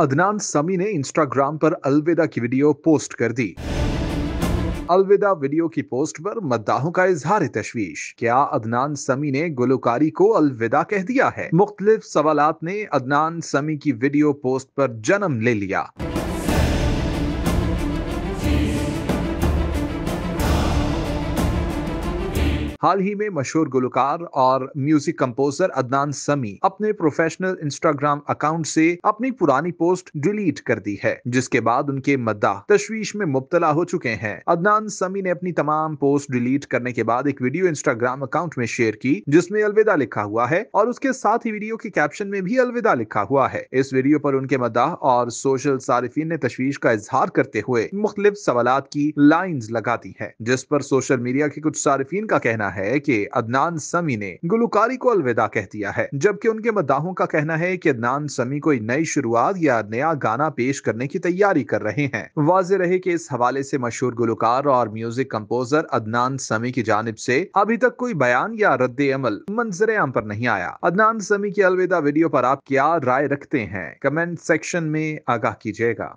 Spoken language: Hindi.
अदनान समी ने इंस्टाग्राम पर अलविदा की वीडियो पोस्ट कर दी अलविदा वीडियो की पोस्ट पर मद्दाहों का इजहार तशवीश क्या अदनान समी ने गुलकारी को अलविदा कह दिया है मुख्तलिफ सवाल ने अदनान समी की वीडियो पोस्ट पर जन्म ले लिया हाल ही में मशहूर गुलकार और म्यूजिक कंपोजर अदनान समी अपने प्रोफेशनल इंस्टाग्राम अकाउंट से अपनी पुरानी पोस्ट डिलीट कर दी है जिसके बाद उनके मद्दा तशवीश में मुबतला हो चुके हैं अदनान समी ने अपनी तमाम पोस्ट डिलीट करने के बाद एक वीडियो इंस्टाग्राम अकाउंट में शेयर की जिसमें अलविदा लिखा हुआ है और उसके साथ ही वीडियो के कैप्शन में भी अलविदा लिखा हुआ है इस वीडियो पर उनके मद्दा और सोशल सार्फिन ने तशवीश का इजहार करते हुए मुख्तलिफ सवाल की लाइन्स लगा दी है जिस पर सोशल मीडिया के कुछ सार्फिन का कहना है कि अदनान समी ने गुलकारी को अलविदा कह दिया है जबकि उनके मदाहों का कहना है कि अदनान समी कोई नई शुरुआत या नया गाना पेश करने की तैयारी कर रहे हैं वाज रहे की इस हवाले ऐसी मशहूर गुलकार और म्यूजिक कम्पोजर अदनान समी की जानब ऐसी अभी तक कोई बयान या रद्द अमल मंजर आम पर नहीं आया अदनान समी की अलविदा वीडियो आरोप आप क्या राय रखते हैं कमेंट सेक्शन में आगाह कीजिएगा